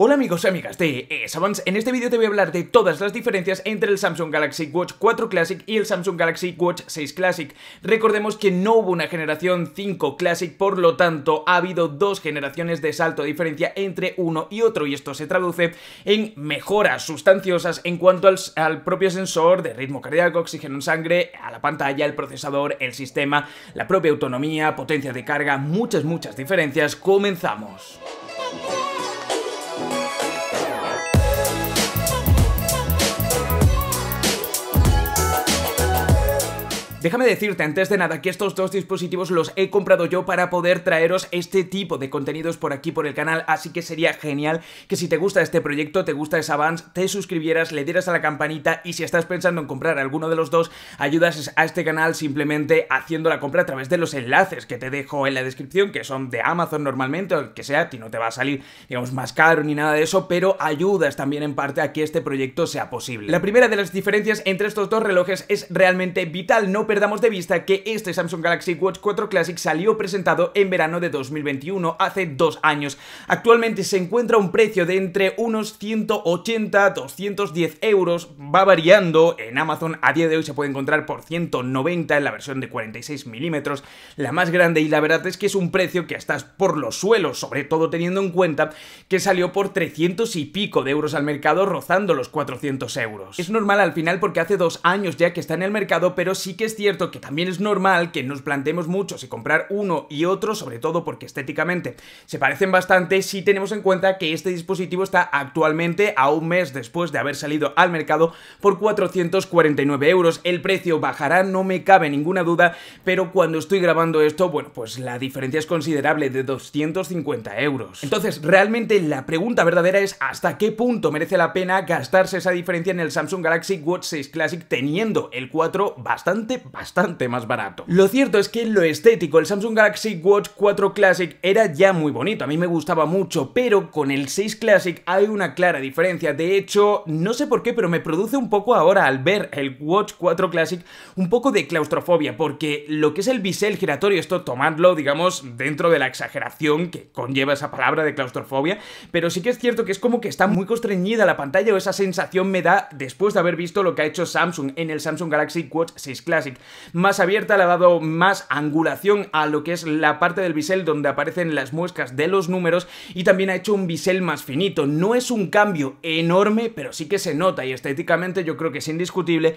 Hola amigos y amigas de ESAvance, en este vídeo te voy a hablar de todas las diferencias entre el Samsung Galaxy Watch 4 Classic y el Samsung Galaxy Watch 6 Classic. Recordemos que no hubo una generación 5 Classic, por lo tanto ha habido dos generaciones de salto de diferencia entre uno y otro y esto se traduce en mejoras sustanciosas en cuanto al, al propio sensor de ritmo cardíaco, oxígeno en sangre, a la pantalla, el procesador, el sistema, la propia autonomía, potencia de carga, muchas muchas diferencias. Comenzamos. Déjame decirte antes de nada que estos dos dispositivos los he comprado yo para poder traeros este tipo de contenidos por aquí por el canal, así que sería genial que si te gusta este proyecto, te gusta esa Vans, te suscribieras, le dieras a la campanita y si estás pensando en comprar alguno de los dos, ayudas a este canal simplemente haciendo la compra a través de los enlaces que te dejo en la descripción, que son de Amazon normalmente o que sea, a ti no te va a salir, digamos, más caro ni nada de eso, pero ayudas también en parte a que este proyecto sea posible. La primera de las diferencias entre estos dos relojes es realmente vital, no damos de vista que este Samsung Galaxy Watch 4 Classic salió presentado en verano de 2021, hace dos años. Actualmente se encuentra un precio de entre unos 180-210 euros, va variando, en Amazon a día de hoy se puede encontrar por 190 en la versión de 46 milímetros, la más grande y la verdad es que es un precio que estás por los suelos, sobre todo teniendo en cuenta que salió por 300 y pico de euros al mercado rozando los 400 euros. Es normal al final porque hace dos años ya que está en el mercado, pero sí que es cierto que también es normal que nos planteemos mucho si comprar uno y otro, sobre todo porque estéticamente se parecen bastante si tenemos en cuenta que este dispositivo está actualmente a un mes después de haber salido al mercado por 449 euros. El precio bajará, no me cabe ninguna duda, pero cuando estoy grabando esto, bueno, pues la diferencia es considerable de 250 euros. Entonces, realmente la pregunta verdadera es hasta qué punto merece la pena gastarse esa diferencia en el Samsung Galaxy Watch 6 Classic teniendo el 4 bastante, bastante más barato. Lo cierto es que en lo estético el Samsung Galaxy Watch 4 Classic era ya muy bonito, a mí me gustaba mucho, pero con el 6 Classic hay una clara diferencia. De hecho, no sé por qué, pero me produce un poco ahora al ver el Watch 4 Classic un poco de claustrofobia, porque lo que es el bisel giratorio, esto tomadlo, digamos, dentro de la exageración que conlleva esa palabra de claustrofobia, pero sí que es cierto que es como que está muy constreñida la pantalla o esa sensación me da después de haber visto lo que ha hecho Samsung en el Samsung Galaxy Watch 6 Classic más abierta, le ha dado más angulación a lo que es la parte del bisel donde aparecen las muescas de los números y también ha hecho un bisel más finito. No es un cambio enorme, pero sí que se nota y estéticamente yo creo que es indiscutible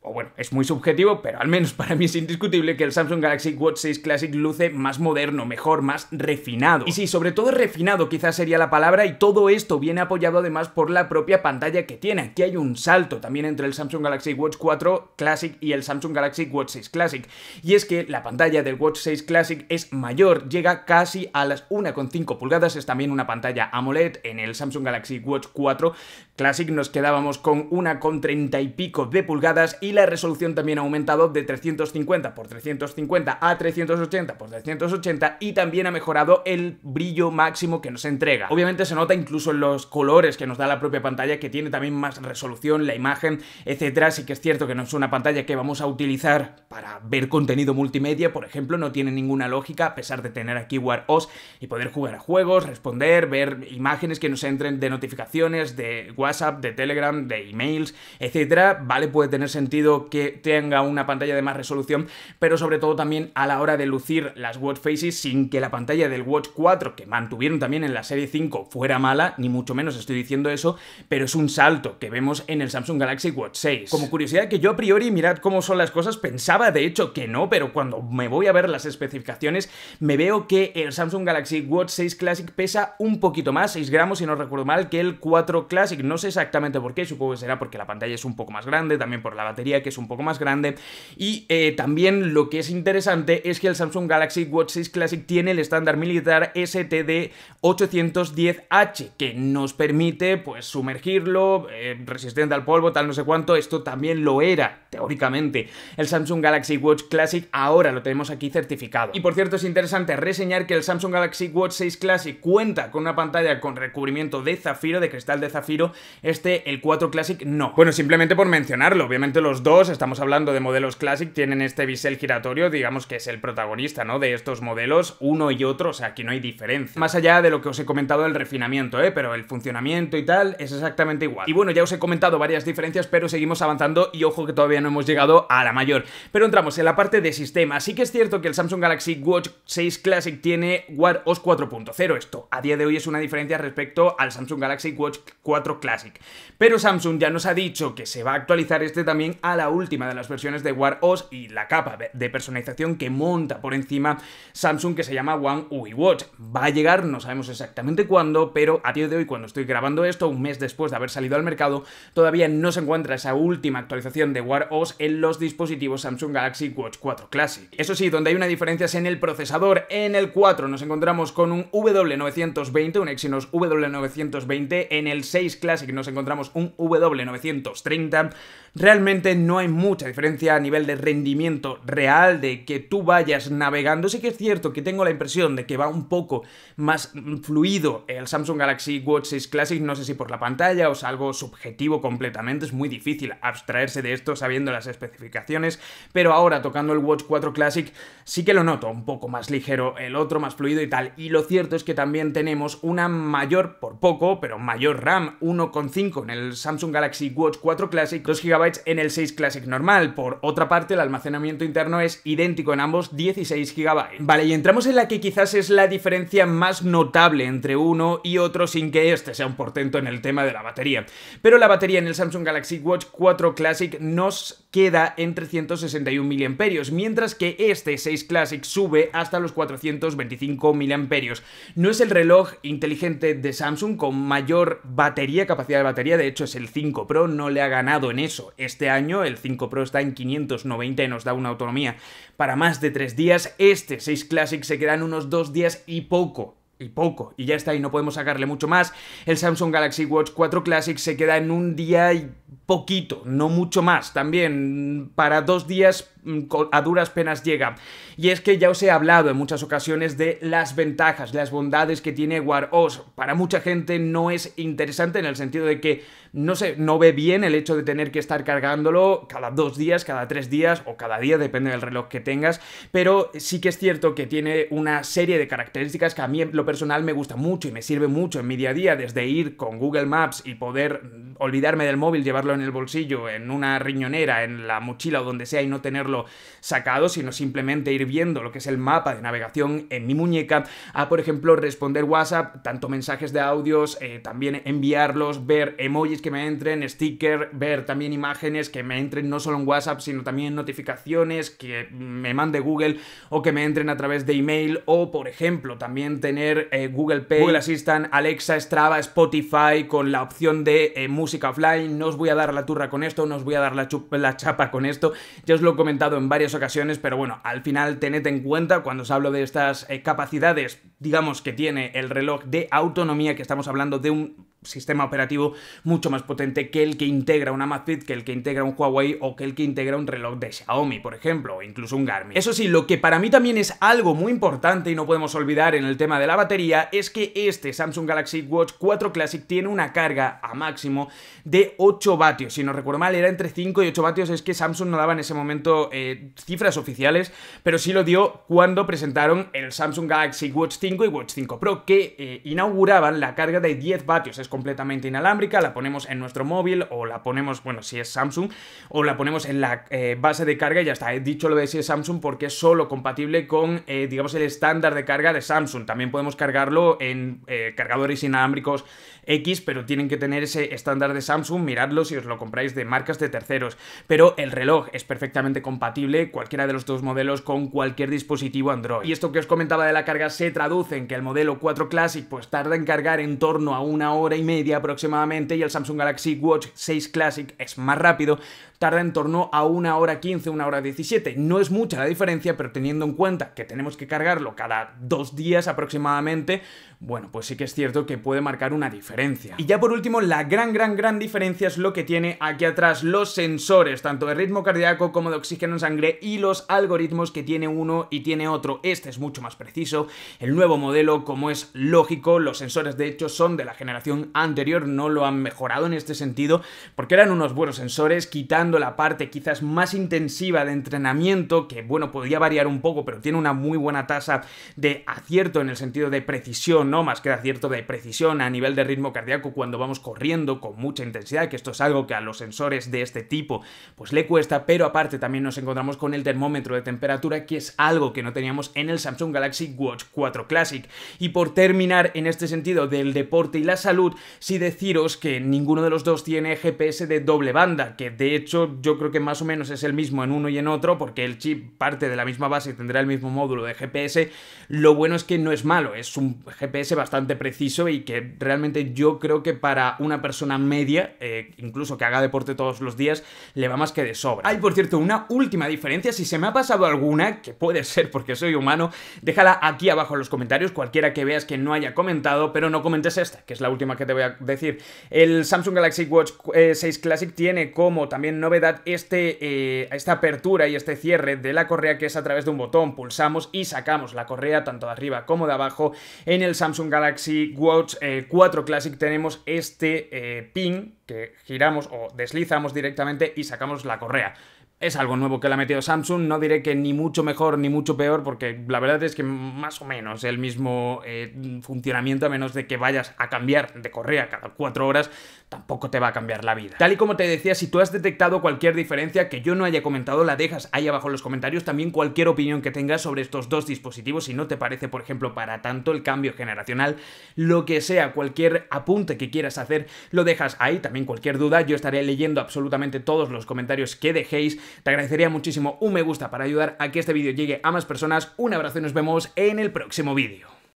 o bueno, es muy subjetivo, pero al menos para mí es indiscutible que el Samsung Galaxy Watch 6 Classic luce más moderno, mejor, más refinado. Y sí, sobre todo refinado quizás sería la palabra y todo esto viene apoyado además por la propia pantalla que tiene. Aquí hay un salto también entre el Samsung Galaxy Watch 4 Classic y el Samsung Galaxy Watch 6 Classic. Y es que la pantalla del Watch 6 Classic es mayor, llega casi a las 1,5 pulgadas, es también una pantalla AMOLED. En el Samsung Galaxy Watch 4 Classic nos quedábamos con 1,30 y pico de pulgadas y la resolución también ha aumentado de 350 por 350 a 380 por 380 y también ha mejorado el brillo máximo que nos entrega. Obviamente se nota incluso en los colores que nos da la propia pantalla que tiene también más resolución, la imagen, etcétera. así que es cierto que no es una pantalla que vamos a utilizar para ver contenido multimedia, por ejemplo, no tiene ninguna lógica a pesar de tener aquí Wear OS y poder jugar a juegos, responder, ver imágenes que nos entren de notificaciones, de WhatsApp, de Telegram, de emails, etcétera. Vale, puede tener sentido que tenga una pantalla de más resolución, pero sobre todo también a la hora de lucir las Watch Faces sin que la pantalla del Watch 4, que mantuvieron también en la serie 5, fuera mala, ni mucho menos estoy diciendo eso, pero es un salto que vemos en el Samsung Galaxy Watch 6. Como curiosidad que yo a priori, mirad cómo son las cosas, pensaba de hecho que no, pero cuando me voy a ver las especificaciones, me veo que el Samsung Galaxy Watch 6 Classic pesa un poquito más, 6 gramos si no recuerdo mal, que el 4 Classic. No sé exactamente por qué, supongo que será porque la pantalla es un poco más grande, también por la batería que es un poco más grande. Y eh, también lo que es interesante es que el Samsung Galaxy Watch 6 Classic tiene el estándar militar STD810H, que nos permite pues sumergirlo, eh, resistente al polvo, tal no sé cuánto, esto también lo era, teóricamente. El Samsung Galaxy Watch Classic ahora lo tenemos aquí certificado. Y por cierto es interesante reseñar que el Samsung Galaxy Watch 6 Classic cuenta con una pantalla con recubrimiento de zafiro, de cristal de zafiro, este, el 4 Classic, no. Bueno, simplemente por mencionarlo, obviamente los dos, estamos hablando de modelos Classic, tienen este bisel giratorio, digamos que es el protagonista, ¿no? De estos modelos, uno y otro, o sea, aquí no hay diferencia. Más allá de lo que os he comentado del refinamiento, ¿eh? Pero el funcionamiento y tal es exactamente igual. Y bueno, ya os he comentado varias diferencias, pero seguimos avanzando y ojo que todavía no hemos llegado a la mayor. Pero entramos en la parte de sistema. Sí que es cierto que el Samsung Galaxy Watch 6 Classic tiene War OS 4.0. Esto a día de hoy es una diferencia respecto al Samsung Galaxy Watch 4 Classic. Pero Samsung ya nos ha dicho que se va a actualizar este también la última de las versiones de War OS y la capa de personalización que monta por encima Samsung que se llama One UI Watch. Va a llegar, no sabemos exactamente cuándo, pero a día de hoy cuando estoy grabando esto, un mes después de haber salido al mercado, todavía no se encuentra esa última actualización de War OS en los dispositivos Samsung Galaxy Watch 4 Classic. Eso sí, donde hay una diferencia es en el procesador. En el 4 nos encontramos con un W920, un Exynos W920, en el 6 Classic nos encontramos un W930. Realmente no hay mucha diferencia a nivel de rendimiento real, de que tú vayas navegando. Sí que es cierto que tengo la impresión de que va un poco más fluido el Samsung Galaxy Watch 6 Classic, no sé si por la pantalla o es algo subjetivo completamente, es muy difícil abstraerse de esto sabiendo las especificaciones, pero ahora tocando el Watch 4 Classic sí que lo noto un poco más ligero, el otro más fluido y tal. Y lo cierto es que también tenemos una mayor, por poco, pero mayor RAM, 1,5 en el Samsung Galaxy Watch 4 Classic, 2 GB en el 6 Classic normal. Por otra parte, el almacenamiento interno es idéntico en ambos, 16 GB. Vale, y entramos en la que quizás es la diferencia más notable entre uno y otro sin que este sea un portento en el tema de la batería. Pero la batería en el Samsung Galaxy Watch 4 Classic nos queda en 361 miliamperios, mientras que este 6 Classic sube hasta los 425 miliamperios. No es el reloj inteligente de Samsung con mayor batería, capacidad de batería, de hecho es el 5 Pro, no le ha ganado en eso. Este año el 5 Pro está en 590 y nos da una autonomía para más de 3 días. Este 6 Classic se en unos 2 días y poco y poco, y ya está, y no podemos sacarle mucho más. El Samsung Galaxy Watch 4 Classic se queda en un día y poquito, no mucho más, también para dos días mm, a duras penas llega. Y es que ya os he hablado en muchas ocasiones de las ventajas, las bondades que tiene War OS. Para mucha gente no es interesante en el sentido de que no sé, no ve bien el hecho de tener que estar cargándolo cada dos días, cada tres días o cada día, depende del reloj que tengas, pero sí que es cierto que tiene una serie de características que a mí lo personal me gusta mucho y me sirve mucho en mi día a día, desde ir con Google Maps y poder olvidarme del móvil, llevarlo en el bolsillo, en una riñonera, en la mochila o donde sea y no tenerlo sacado, sino simplemente ir viendo lo que es el mapa de navegación en mi muñeca, a por ejemplo responder WhatsApp, tanto mensajes de audios, eh, también enviarlos, ver emojis, que me entren, sticker, ver también imágenes que me entren no solo en WhatsApp, sino también notificaciones que me mande Google o que me entren a través de email o, por ejemplo, también tener eh, Google Pay, Google Assistant, Alexa, Strava, Spotify con la opción de eh, música offline. No os voy a dar la turra con esto, no os voy a dar la, la chapa con esto. Ya os lo he comentado en varias ocasiones, pero bueno, al final tened en cuenta cuando os hablo de estas eh, capacidades digamos, que tiene el reloj de autonomía, que estamos hablando de un sistema operativo mucho más potente que el que integra una Amazfit, que el que integra un Huawei o que el que integra un reloj de Xiaomi, por ejemplo, o incluso un Garmin. Eso sí, lo que para mí también es algo muy importante y no podemos olvidar en el tema de la batería es que este Samsung Galaxy Watch 4 Classic tiene una carga a máximo de 8 vatios. Si no recuerdo mal, era entre 5 y 8 vatios, es que Samsung no daba en ese momento eh, cifras oficiales, pero sí lo dio cuando presentaron el Samsung Galaxy Watch 5 y Watch 5 Pro, que eh, inauguraban la carga de 10 vatios. Es completamente inalámbrica, la ponemos en nuestro móvil o la ponemos, bueno, si es Samsung, o la ponemos en la eh, base de carga y ya está. He dicho lo de si es Samsung porque es solo compatible con, eh, digamos, el estándar de carga de Samsung. También podemos cargarlo en cargadores inalámbricos X, pero tienen que tener ese estándar de Samsung, miradlo si os lo compráis de marcas de terceros. Pero el reloj es perfectamente compatible, cualquiera de los dos modelos, con cualquier dispositivo Android. Y esto que os comentaba de la carga se traduce en que el modelo 4 Classic pues tarda en cargar en torno a una hora y media aproximadamente y el Samsung Galaxy Watch 6 Classic es más rápido, tarda en torno a una hora 15, una hora 17. No es mucha la diferencia, pero teniendo en cuenta que tenemos que cargarlo cada dos días aproximadamente, bueno, pues sí que es cierto que puede marcar una diferencia y ya por último, la gran, gran, gran diferencia es lo que tiene aquí atrás los sensores, tanto de ritmo cardíaco como de oxígeno en sangre y los algoritmos que tiene uno y tiene otro. Este es mucho más preciso. El nuevo modelo, como es lógico, los sensores de hecho son de la generación anterior, no lo han mejorado en este sentido, porque eran unos buenos sensores, quitando la parte quizás más intensiva de entrenamiento, que bueno, podría variar un poco, pero tiene una muy buena tasa de acierto en el sentido de precisión, ¿no? Más que de acierto de precisión a nivel de ritmo cardíaco cuando vamos corriendo con mucha intensidad, que esto es algo que a los sensores de este tipo pues le cuesta, pero aparte también nos encontramos con el termómetro de temperatura, que es algo que no teníamos en el Samsung Galaxy Watch 4 Classic. Y por terminar en este sentido del deporte y la salud, sí deciros que ninguno de los dos tiene GPS de doble banda, que de hecho yo creo que más o menos es el mismo en uno y en otro, porque el chip parte de la misma base y tendrá el mismo módulo de GPS. Lo bueno es que no es malo, es un GPS bastante preciso y que realmente yo creo que para una persona media, eh, incluso que haga deporte todos los días, le va más que de sobra. Hay, por cierto, una última diferencia. Si se me ha pasado alguna, que puede ser porque soy humano, déjala aquí abajo en los comentarios, cualquiera que veas que no haya comentado, pero no comentes esta, que es la última que te voy a decir. El Samsung Galaxy Watch 6 eh, Classic tiene como también novedad este, eh, esta apertura y este cierre de la correa que es a través de un botón. Pulsamos y sacamos la correa tanto de arriba como de abajo en el Samsung Galaxy Watch 4 Classic que tenemos este eh, pin que giramos o deslizamos directamente y sacamos la correa. Es algo nuevo que le ha metido Samsung, no diré que ni mucho mejor ni mucho peor, porque la verdad es que más o menos el mismo eh, funcionamiento, a menos de que vayas a cambiar de correa cada cuatro horas, tampoco te va a cambiar la vida. Tal y como te decía, si tú has detectado cualquier diferencia que yo no haya comentado, la dejas ahí abajo en los comentarios, también cualquier opinión que tengas sobre estos dos dispositivos, si no te parece, por ejemplo, para tanto el cambio generacional, lo que sea, cualquier apunte que quieras hacer, lo dejas ahí, también cualquier duda, yo estaré leyendo absolutamente todos los comentarios que dejéis, te agradecería muchísimo un me gusta para ayudar a que este vídeo llegue a más personas. Un abrazo y nos vemos en el próximo vídeo.